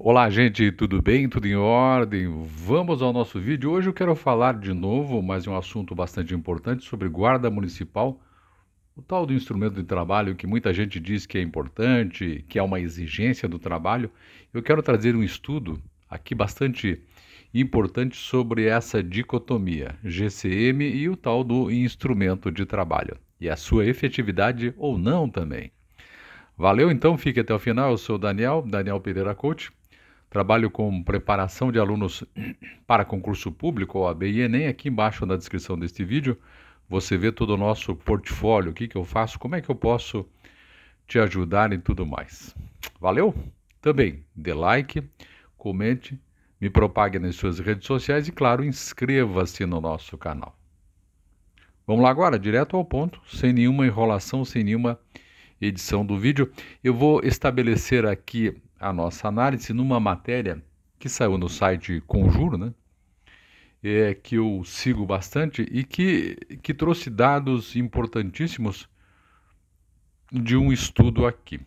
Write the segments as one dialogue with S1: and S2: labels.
S1: Olá, gente, tudo bem? Tudo em ordem? Vamos ao nosso vídeo. Hoje eu quero falar de novo, mas um assunto bastante importante sobre guarda municipal, o tal do instrumento de trabalho que muita gente diz que é importante, que é uma exigência do trabalho. Eu quero trazer um estudo aqui bastante importante sobre essa dicotomia, GCM e o tal do instrumento de trabalho, e a sua efetividade ou não também. Valeu, então, fique até o final. Eu sou o Daniel, Daniel Pereira Coach Trabalho com preparação de alunos para concurso público, OAB e Enem. É aqui embaixo na descrição deste vídeo você vê todo o nosso portfólio, o que, que eu faço, como é que eu posso te ajudar e tudo mais. Valeu? Também dê like, comente, me propague nas suas redes sociais e, claro, inscreva-se no nosso canal. Vamos lá agora, direto ao ponto, sem nenhuma enrolação, sem nenhuma edição do vídeo. Eu vou estabelecer aqui a nossa análise numa matéria que saiu no site Conjuro, né? É, que eu sigo bastante e que, que trouxe dados importantíssimos de um estudo aqui.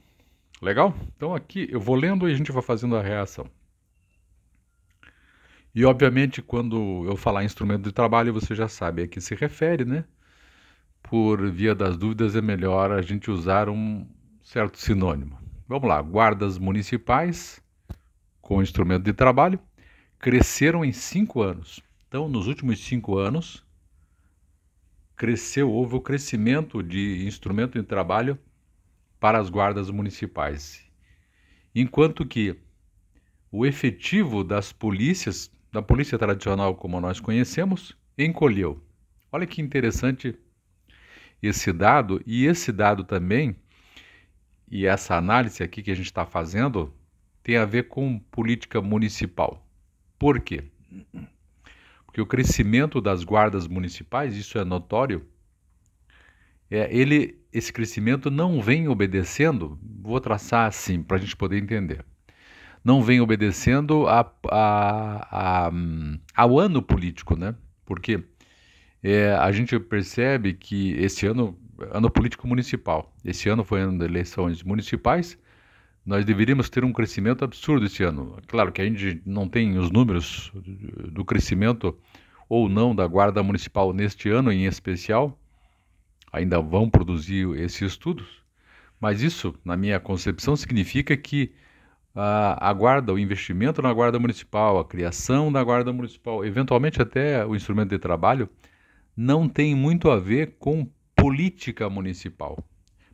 S1: Legal? Então aqui eu vou lendo e a gente vai fazendo a reação. E obviamente quando eu falar instrumento de trabalho você já sabe a que se refere, né? Por via das dúvidas é melhor a gente usar um certo sinônimo. Vamos lá, guardas municipais com instrumento de trabalho cresceram em cinco anos. Então, nos últimos cinco anos, cresceu, houve o crescimento de instrumento de trabalho para as guardas municipais. Enquanto que o efetivo das polícias, da polícia tradicional como nós conhecemos, encolheu. Olha que interessante esse dado, e esse dado também e essa análise aqui que a gente está fazendo tem a ver com política municipal. Por quê? Porque o crescimento das guardas municipais, isso é notório, é, ele, esse crescimento não vem obedecendo, vou traçar assim para a gente poder entender, não vem obedecendo a, a, a, ao ano político, né? Porque é, a gente percebe que esse ano ano político municipal. Esse ano foi ano de eleições municipais. Nós deveríamos ter um crescimento absurdo esse ano. Claro que a gente não tem os números do crescimento ou não da Guarda Municipal neste ano em especial. Ainda vão produzir esses estudos. Mas isso, na minha concepção, significa que a, guarda, o investimento na guarda municipal, a criação da guarda municipal, eventualmente até o instrumento de trabalho, não tem muito a ver com política municipal.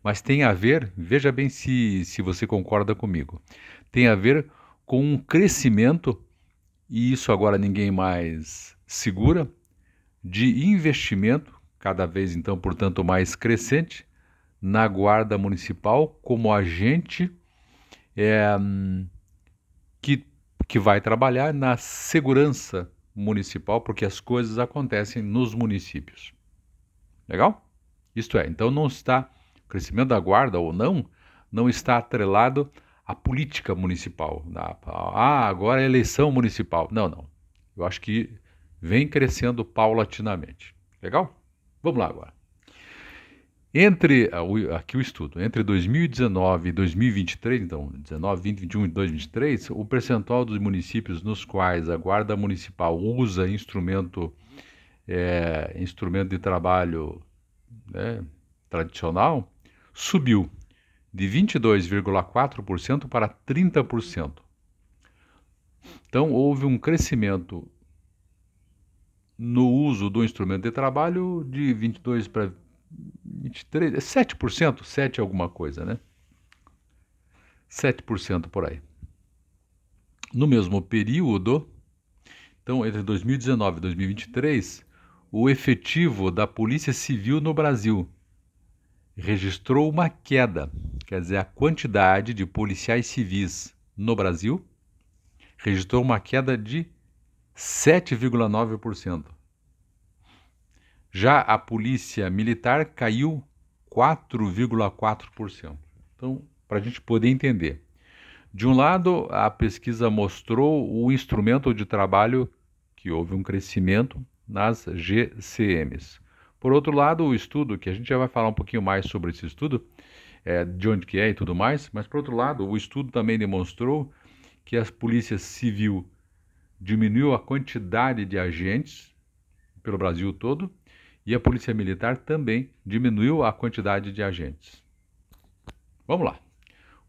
S1: Mas tem a ver, veja bem se, se você concorda comigo, tem a ver com um crescimento, e isso agora ninguém mais segura, de investimento, cada vez então, portanto, mais crescente, na Guarda Municipal como agente é, que, que vai trabalhar na segurança municipal, porque as coisas acontecem nos municípios. Legal? Isto é, então não está o crescimento da guarda ou não, não está atrelado à política municipal. Ah, agora é eleição municipal. Não, não. Eu acho que vem crescendo paulatinamente. Legal? Vamos lá agora. Entre ah, aqui o estudo, entre 2019 e 2023, então 19, 20, 21 e 2023, o percentual dos municípios nos quais a guarda municipal usa instrumento é, instrumento de trabalho né, tradicional subiu de 22,4% para 30%. Então, houve um crescimento no uso do instrumento de trabalho de 22 para 23, 7%, 7 alguma coisa, né? 7% por aí. No mesmo período, então entre 2019 e 2023, o efetivo da Polícia Civil no Brasil registrou uma queda, quer dizer, a quantidade de policiais civis no Brasil registrou uma queda de 7,9%. Já a polícia militar caiu 4,4%. Então, para a gente poder entender, de um lado, a pesquisa mostrou o instrumento de trabalho que houve um crescimento nas GCMs. Por outro lado, o estudo, que a gente já vai falar um pouquinho mais sobre esse estudo, é, de onde que é e tudo mais, mas por outro lado, o estudo também demonstrou que a polícia civil diminuiu a quantidade de agentes pelo Brasil todo e a polícia militar também diminuiu a quantidade de agentes. Vamos lá.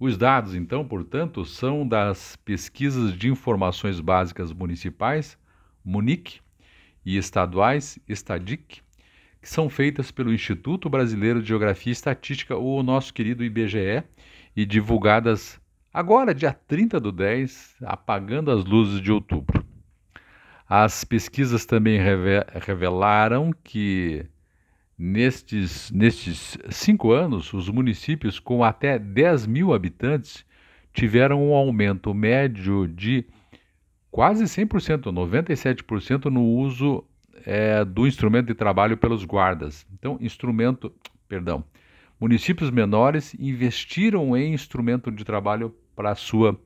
S1: Os dados, então, portanto, são das pesquisas de informações básicas municipais, MUNIC, e estaduais, STADIC, que são feitas pelo Instituto Brasileiro de Geografia e Estatística, ou o nosso querido IBGE, e divulgadas agora, dia 30 do 10, apagando as luzes de outubro. As pesquisas também revelaram que nestes, nestes cinco anos, os municípios com até 10 mil habitantes tiveram um aumento médio de quase 100%, 97% no uso é, do instrumento de trabalho pelos guardas. Então, instrumento, perdão, municípios menores investiram em instrumento de trabalho para a sua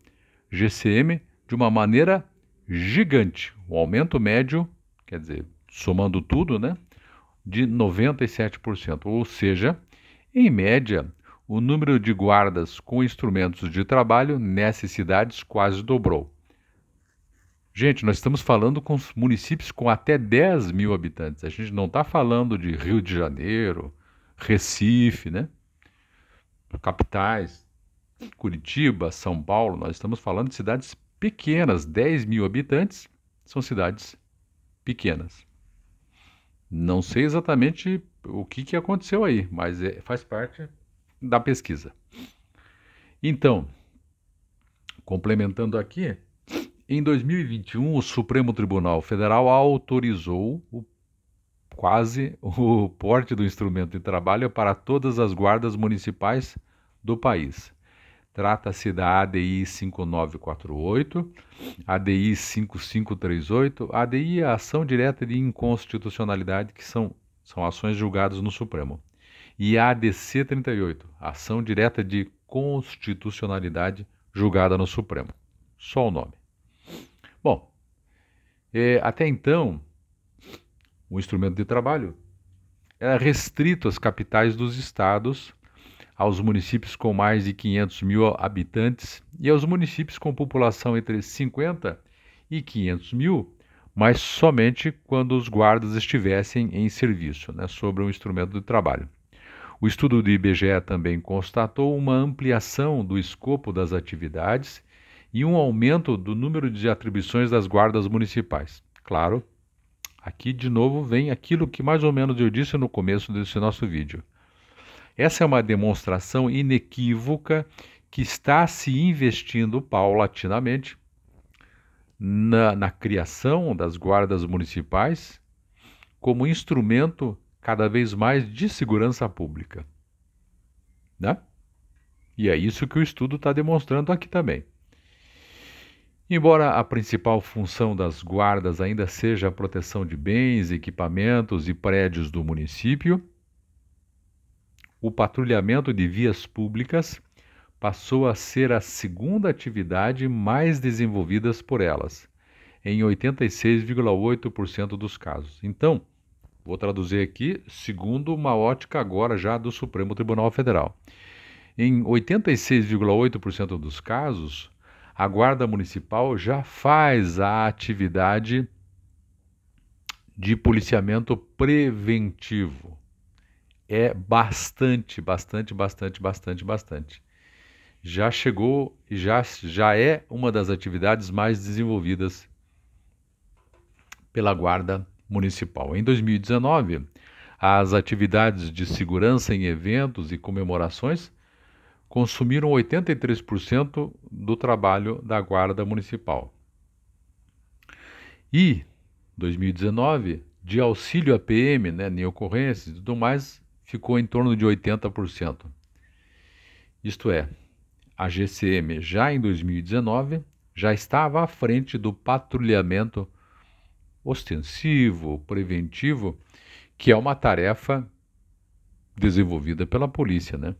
S1: GCM de uma maneira gigante. O aumento médio, quer dizer, somando tudo, né, de 97%, ou seja, em média, o número de guardas com instrumentos de trabalho nessas cidades quase dobrou. Gente, nós estamos falando com municípios com até 10 mil habitantes. A gente não está falando de Rio de Janeiro, Recife, né? Capitais, Curitiba, São Paulo. Nós estamos falando de cidades pequenas. 10 mil habitantes são cidades pequenas. Não sei exatamente o que, que aconteceu aí, mas é, faz parte da pesquisa. Então, complementando aqui, em 2021, o Supremo Tribunal Federal autorizou o, quase o porte do instrumento de trabalho para todas as guardas municipais do país. Trata-se da ADI 5948, ADI 5538, ADI a Ação Direta de Inconstitucionalidade, que são, são ações julgadas no Supremo, e ADC 38, Ação Direta de Constitucionalidade, julgada no Supremo. Só o nome. Bom, é, até então, o instrumento de trabalho era restrito às capitais dos estados, aos municípios com mais de 500 mil habitantes e aos municípios com população entre 50 e 500 mil, mas somente quando os guardas estivessem em serviço, né, sobre um instrumento de trabalho. O estudo do IBGE também constatou uma ampliação do escopo das atividades e um aumento do número de atribuições das guardas municipais. Claro, aqui de novo vem aquilo que mais ou menos eu disse no começo desse nosso vídeo. Essa é uma demonstração inequívoca que está se investindo paulatinamente na, na criação das guardas municipais como instrumento cada vez mais de segurança pública. Né? E é isso que o estudo está demonstrando aqui também. Embora a principal função das guardas ainda seja a proteção de bens, equipamentos e prédios do município, o patrulhamento de vias públicas passou a ser a segunda atividade mais desenvolvida por elas, em 86,8% dos casos. Então, vou traduzir aqui segundo uma ótica agora já do Supremo Tribunal Federal. Em 86,8% dos casos, a Guarda Municipal já faz a atividade de policiamento preventivo. É bastante, bastante, bastante, bastante, bastante. Já chegou, já, já é uma das atividades mais desenvolvidas pela Guarda Municipal. Em 2019, as atividades de segurança em eventos e comemorações consumiram 83% do trabalho da Guarda Municipal. E 2019, de auxílio APM, PM, né, nem ocorrências e tudo mais, ficou em torno de 80%. Isto é, a GCM já em 2019 já estava à frente do patrulhamento ostensivo, preventivo, que é uma tarefa desenvolvida pela polícia, né?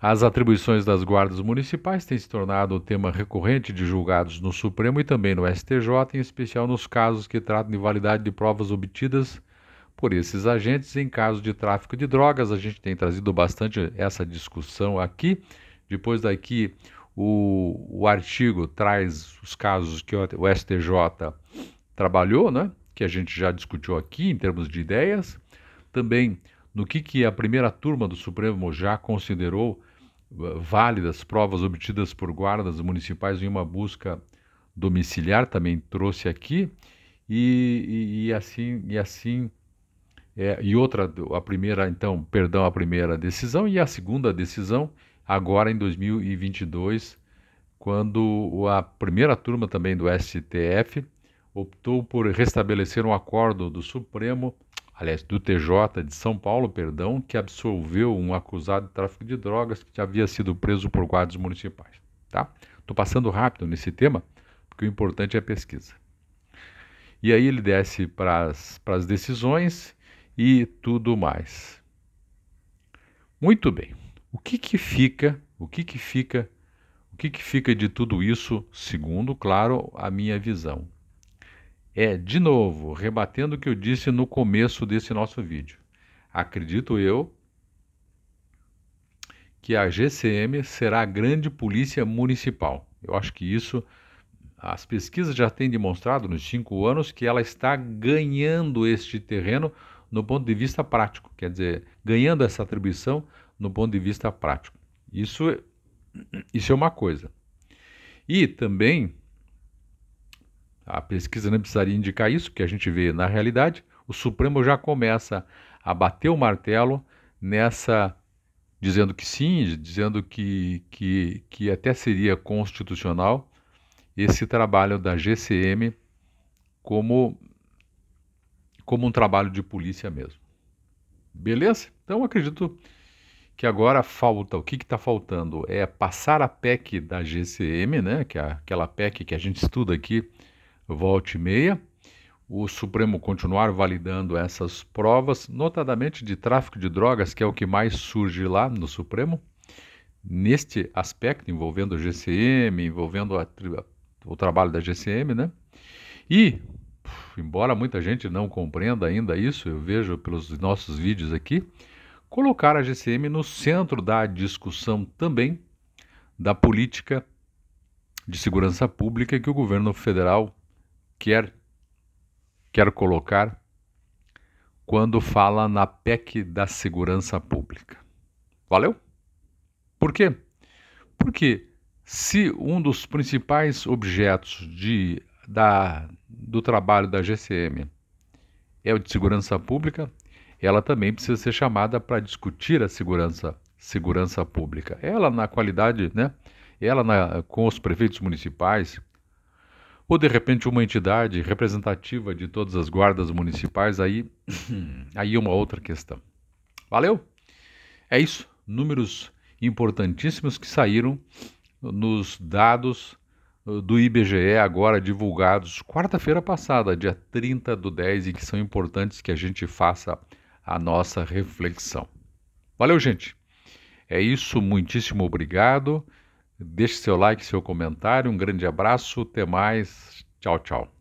S1: As atribuições das guardas municipais têm se tornado um tema recorrente de julgados no Supremo e também no STJ, em especial nos casos que tratam de validade de provas obtidas por esses agentes em caso de tráfico de drogas. A gente tem trazido bastante essa discussão aqui. Depois daqui, o, o artigo traz os casos que o STJ trabalhou, né? que a gente já discutiu aqui em termos de ideias. Também no que, que a primeira turma do Supremo já considerou eh, válidas provas obtidas por guardas municipais em uma busca domiciliar, também trouxe aqui, e, e, e assim, e assim é, e outra, a primeira, então, perdão, a primeira decisão e a segunda decisão agora em 2022, quando a primeira turma também do STF optou por restabelecer um acordo do Supremo aliás, do TJ de São Paulo, perdão, que absolveu um acusado de tráfico de drogas que havia sido preso por guardas municipais. Tá? Estou passando rápido nesse tema, porque o importante é a pesquisa. E aí ele desce para as decisões e tudo mais. Muito bem. O que que fica? O que que fica? O que que fica de tudo isso, segundo, claro, a minha visão? é, de novo, rebatendo o que eu disse no começo desse nosso vídeo. Acredito eu que a GCM será a grande polícia municipal. Eu acho que isso as pesquisas já têm demonstrado nos cinco anos que ela está ganhando este terreno no ponto de vista prático, quer dizer, ganhando essa atribuição no ponto de vista prático. Isso, é, isso é uma coisa. E também a pesquisa não precisaria indicar isso, que a gente vê na realidade. O Supremo já começa a bater o martelo nessa dizendo que sim, dizendo que, que, que até seria constitucional esse trabalho da GCM como, como um trabalho de polícia mesmo. Beleza? Então acredito que agora falta, o que está faltando? É passar a PEC da GCM, né? que é aquela PEC que a gente estuda aqui volte e meia, o Supremo continuar validando essas provas, notadamente de tráfico de drogas, que é o que mais surge lá no Supremo, neste aspecto, envolvendo o GCM, envolvendo a, o trabalho da GCM, né? E, embora muita gente não compreenda ainda isso, eu vejo pelos nossos vídeos aqui, colocar a GCM no centro da discussão também da política de segurança pública que o governo federal quer, quer colocar quando fala na PEC da segurança pública. Valeu? Por quê? Porque se um dos principais objetos de, da, do trabalho da GCM é o de segurança pública, ela também precisa ser chamada para discutir a segurança, segurança pública. Ela na qualidade, né? Ela na, com os prefeitos municipais, ou de repente uma entidade representativa de todas as guardas municipais, aí aí é uma outra questão. Valeu? É isso. Números importantíssimos que saíram nos dados uh, do IBGE agora divulgados quarta-feira passada, dia 30 do 10, e que são importantes que a gente faça a nossa reflexão. Valeu, gente. É isso, muitíssimo obrigado. Deixe seu like, seu comentário. Um grande abraço. Até mais. Tchau, tchau.